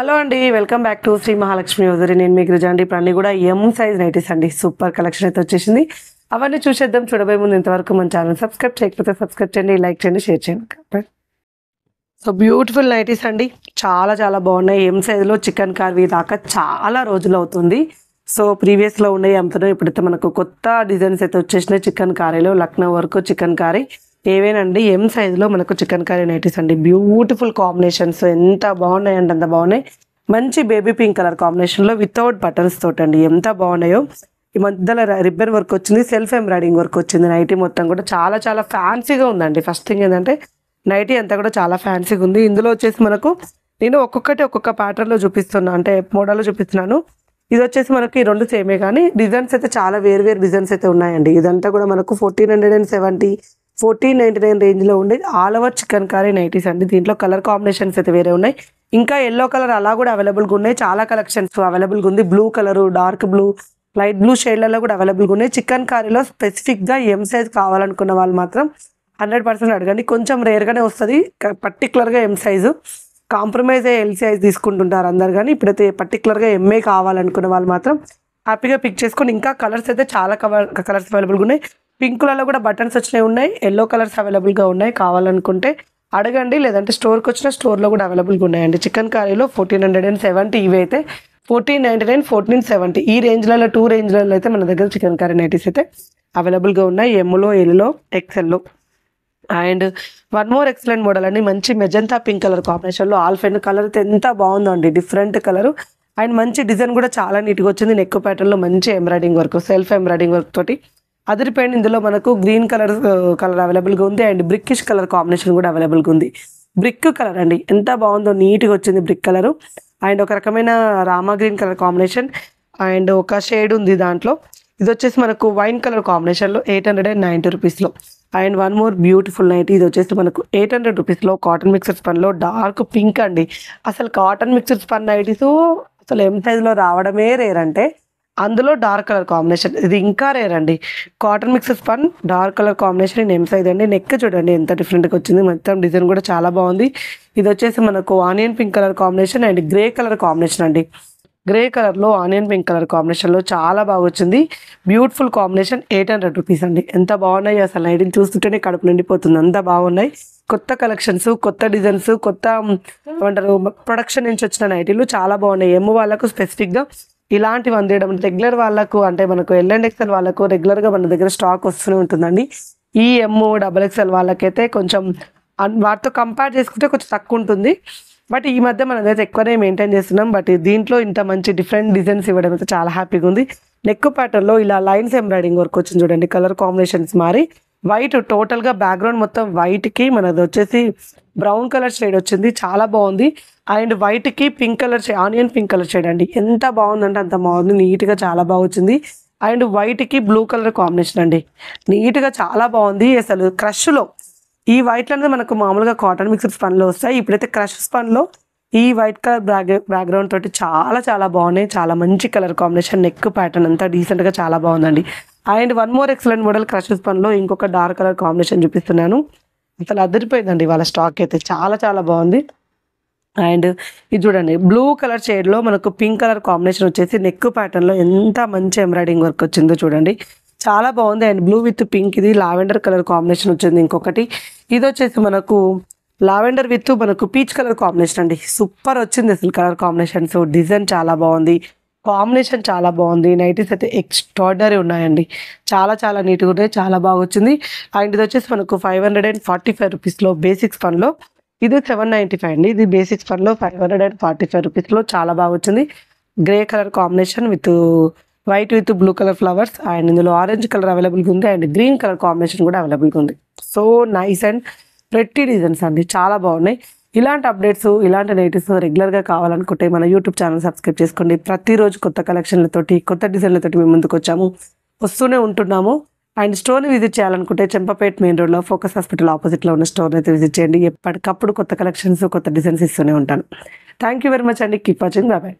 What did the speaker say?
hello అండి welcome back to Shri Mahalakshmi ఉదరి నేను మీకు రిజండి ఇప్పుడు అన్ని కూడా ఎం సైజ్ నైటీస్ అండి సూపర్ కలెక్షన్ అయితే వచ్చేసింది అవన్నీ చూసేద్దాం చూడబోయే ముందు ఇంతవరకు మన ఛానల్ సబ్స్క్రైబ్ చేయకపోతే సబ్స్క్రైబ్ చేయండి లైక్ చేయండి షేర్ చేయండి సో బ్యూటిఫుల్ నైటీస్ అండి చాలా చాలా బాగున్నాయి ఎం సైజులో చికెన్ కర్రీ దాకా చాలా రోజులు అవుతుంది సో ప్రీవియస్లో ఉన్నాయి అంతనో ఇప్పుడైతే మనకు కొత్త డిజైన్స్ అయితే వచ్చేసినాయి చికెన్ కారీలో లక్నో వరకు చికెన్ కారీ ఏవేనండి ఎం సైజులో మనకు చికెన్ కర్రీ నైటీస్ అండి బ్యూటిఫుల్ కాంబినేషన్స్ ఎంత బాగున్నాయి అంత బాగున్నాయి మంచి బేబీ పింక్ కలర్ కాంబినేషన్లో వితౌట్ బటన్స్ అండి ఎంత బాగున్నాయో ఈ మధ్యలో రిబ్బన్ వర్క్ వచ్చింది సెల్ఫ్ ఎంబ్రాయిడింగ్ వర్క్ వచ్చింది నైటీ మొత్తం కూడా చాలా చాలా ఫ్యాన్సీగా ఉందండి ఫస్ట్ థింగ్ ఏంటంటే నైటీ అంతా కూడా చాలా ఫ్యాన్సీగా ఉంది ఇందులో వచ్చేసి మనకు నేను ఒక్కొక్కటి ఒక్కొక్క ప్యాటర్న్లో చూపిస్తున్నాను అంటే మోడల్లో చూపిస్తున్నాను ఇది వచ్చేసి మనకి ఈ రెండు సేమే కానీ డిజైన్స్ అయితే చాలా వేరు వేరు డిజైన్స్ అయితే ఉన్నాయండి ఇదంతా కూడా మనకు fourteen hundred and seventy fourteen ninety nine రేంజ్లో ఉండేది all over chicken curry nighties అండి దీంట్లో కలర్ కాంబినేషన్స్ అయితే వేరే ఉన్నాయి ఇంకా ఎల్లో కలర్ అలా కూడా అవైలబుల్గా ఉన్నాయి చాలా కలెక్షన్స్ అవైలబుల్గా ఉంది blue colour dark blue light blue షేడ్లలో కూడా అవైలబుల్గా ఉన్నాయి చికెన్ కర్రీలో స్పెసిఫిక్గా ఎం సైజ్ కావాలనుకున్న వాళ్ళు మాత్రం హండ్రెడ్ పర్సెంట్ అడగండి కొంచెం రేర్గానే వస్తుంది పర్టికులర్గా ఎం సైజు కాంప్రమైజ్ అయ్యే ఎల్ సైజ్ తీసుకుంటుంటారు అందరు కానీ ఇప్పుడైతే పర్టికులర్గా ఎంఏ కావాలనుకున్న వాళ్ళు మాత్రం హ్యాపీగా పిక్ చేసుకొని ఇంకా కలర్స్ అయితే చాలా కలర్స్ అవైలబుల్గా ఉన్నాయి పింకులలో కూడా బటన్స్ వచ్చినవి ఉన్నాయి ఎల్లో కలర్స్ అవైలబుల్గా ఉన్నాయి కావాలనుకుంటే అడగండి లేదంటే స్టోర్కి వచ్చిన స్టోర్లో కూడా అవైలబుల్గా ఉన్నాయండి చికెన్ కర్రీలో ఫోర్టీన్ హండ్రెడ్ అండ్ సెవెంటీ ఇవి అయితే fourteen ninety nine fourteen seventy ఈ రేంజ్లలో టూ రేంజ్లలో అయితే మన దగ్గర చికెన్ కర్రీ నైటీస్ అయితే అవైలబుల్గా ఉన్నాయి ఎమ్లో ఎల్లో ఎక్సెల్లో and one more excellent model అండి మంచి మెజంతా పింక్ కలర్ కాంబినేషన్లో ఆల్ఫెన్ కలర్ అయితే ఎంత బాగుందండి డిఫరెంట్ కలర్ అండ్ మంచి డిజైన్ కూడా చాలా నీట్గా వచ్చింది నెక్ ప్యాటర్న్లో మంచి embroidering work self embroidering work తోటి అదిరిపోయింది ఇందులో మనకు గ్రీన్ కలర్ కలర్ అవైలబుల్గా ఉంది అండ్ బ్రిక్కిష్ కలర్ కాంబినేషన్ కూడా అవైలబుల్గా ఉంది బ్రిక్ కలర్ అండి ఎంత బాగుందో నీట్గా వచ్చింది బ్రిక్ కలరు అండ్ ఒక రకమైన Rama green colour combination and ఒక షేడ్ ఉంది దాంట్లో ఇది వచ్చేసి మనకు వైన్ కలర్ కాంబినేషన్లో ఎయిట్ హండ్రెడ్ అండ్ నైంటీ రూపీస్లో and one more beautiful nighty ఇది వచ్చేసి మనకు ఎయిట్ హండ్రెడ్ రూపీస్లో కాటన్ మిక్సర్ స్పన్లో డార్క్ పింక్ అండి అసలు కాటన్ మిక్సర్ స్పన్ నైటీస్ అసలు ఎం సైజ్లో రావడమే రేరంటే అందులో డార్క్ కలర్ కాంబినేషన్ ఇది ఇంకా రేర్ అండి కాటన్ మిక్సెస్ పన్ dark colour combination name size అండి నెక్ చూడండి ఎంత డిఫరెంట్గా వచ్చింది మొత్తం డిజైన్ కూడా చాలా బాగుంది ఇది వచ్చేసి మనకు onion pink colour combination and grey colour combination అండి గ్రే కలర్లో ఆనియన్ పింక్ కలర్ కాంబినేషన్లో చాలా బాగా వచ్చింది beautiful combination eight hundred rupees అండి ఎంత బాగున్నాయి అసలు ఐడిని చూస్తుంటేనే కడుపు నిండిపోతుంది అంత బాగున్నాయి కొత్త కలెక్షన్స్ కొత్త డిజైన్స్ కొత్త ఏమంటారు ప్రొడక్షన్ నుంచి వచ్చిన నైటీలు చాలా బాగున్నాయి ఏమో వాళ్ళకు స్పెసిఫిక్గా ఇలాంటివి అందేయడం రెగ్యులర్ వాళ్ళకు అంటే మనకు ఎల్ అండ్ ఎక్స్ఎల్ వాళ్ళకు రెగ్యులర్గా మన దగ్గర స్టాక్ వస్తూనే ఉంటుందండి ఈ ఎమ్ డబల్ ఎక్స్ఎల్ వాళ్ళకైతే కొంచెం వాటితో కంపేర్ చేసుకుంటే కొంచెం తక్కువ ఉంటుంది బట్ ఈ మధ్య మనం అయితే ఎక్కువనే మెయింటైన్ చేస్తున్నాం బట్ దీంట్లో ఇంత మంచి డిఫరెంట్ డిజైన్స్ ఇవ్వడం అయితే చాలా హ్యాపీగా ఉంది నెక్ ప్యాటర్న్లో ఇలా లైన్స్ ఎంబ్రాయిడింగ్ వర్క్ వచ్చింది చూడండి కలర్ కాంబినేషన్స్ మారి వైట్ టోటల్గా బ్యాక్గ్రౌండ్ మొత్తం వైట్కి మనది వచ్చేసి బ్రౌన్ కలర్ షేడ్ వచ్చింది చాలా బాగుంది అండ్ వైట్కి pink colour shade onion pink colour చేయండి ఎంత బాగుందంటే అంత బాగుంది నీట్గా చాలా బాగుంది అండ్ వైట్కి బ్లూ కలర్ కాంబినేషన్ అండి నీట్గా చాలా బాగుంది అసలు క్రష్లో ఈ వైట్ అనేది మనకు మామూలుగా కాటన్ మిక్స్డ్ స్పన్లో వస్తాయి ఇప్పుడైతే క్రష్ స్పన్లో ఈ వైట్ కలర్ బ్యాక్ బ్యాక్గ్రౌండ్ తోటి చాలా చాలా బాగున్నాయి చాలా మంచి కలర్ కాంబినేషన్ నెక్ ప్యాటర్న్ అంతా డీసెంట్గా చాలా బాగుందండి and one more excellent model crushes పనిలో ఇంకొక డార్క్ కలర్ కాంబినేషన్ చూపిస్తున్నాను అసలు అదిరిపోయిందండి వాళ్ళ స్టాక్ అయితే చాలా చాలా బాగుంది అండ్ ఇది చూడండి బ్లూ కలర్ షేడ్లో మనకు పింక్ కలర్ కాంబినేషన్ వచ్చేసి నెక్ ప్యాటర్న్లో ఎంత మంచి ఎంబ్రాయిడింగ్ వర్క్ వచ్చిందో చూడండి చాలా బాగుంది అండ్ బ్లూ విత్ పింక్ ఇది లావెండర్ కలర్ కాంబినేషన్ వచ్చింది ఇంకొకటి ఇది వచ్చేసి మనకు లావెండర్ విత్ మనకు పీచ్ కలర్ కాంబినేషన్ అండి సూపర్ వచ్చింది అసలు కలర్ సో డిజైన్ చాలా బాగుంది కాంబినేషన్ చాలా బాగుంది నైటీస్ అయితే ఎక్స్ట్రాడినరీ ఉన్నాయండి చాలా చాలా నీట్గా ఉన్నాయి చాలా బాగా వచ్చింది అండ్ ఇది వచ్చేసి మనకు five hundred and forty five రూపీస్లో బేసిక్స్ పనిలో ఇది సెవెన్ నైంటీ ఫైవ్ అండి ఇది బేసిక్స్ ఫర్లో five hundred and forty five రూపీస్లో చాలా బాగా వచ్చింది grey colour combination with white with blue colour flowers and ఇందులో ఆరెంజ్ కలర్ అవైలబుల్గా ఉంది అండ్ గ్రీన్ కలర్ కాంబినేషన్ కూడా అవైలబుల్గా ఉంది so nice and pretty designs అండి చాలా బాగున్నాయి ఇలాంటి అప్డేట్స్ ఇలాంటి నైటీస్ రెగ్యులర్గా కావాలనుకుంటే మన యూట్యూబ్ ఛానల్ సబ్స్క్రైబ్ చేసుకోండి ప్రతిరోజు కొత్త కలెక్షన్లతోటి కొత్త డిజైన్లతోటి మేము ముందుకు వచ్చాము వస్తూనే ఉంటున్నాము అండ్ స్టోర్ని విజిట్ చేయాలనుకుంటే చెంపపేట్ మెయిన్ రోడ్లో ఫోకస్ హాస్పిటల్ ఆపోజిట్లో ఉన్న స్టోర్ని అయితే విజిట్ చేయండి ఎప్పటికప్పుడు కొత్త కలెక్షన్స్ కొత్త డిజైన్స్ ఇస్తూనే ఉంటాను థ్యాంక్ యూ వెరీ మచ్ అండి కీప్ వాచింగ్ బాబాయ్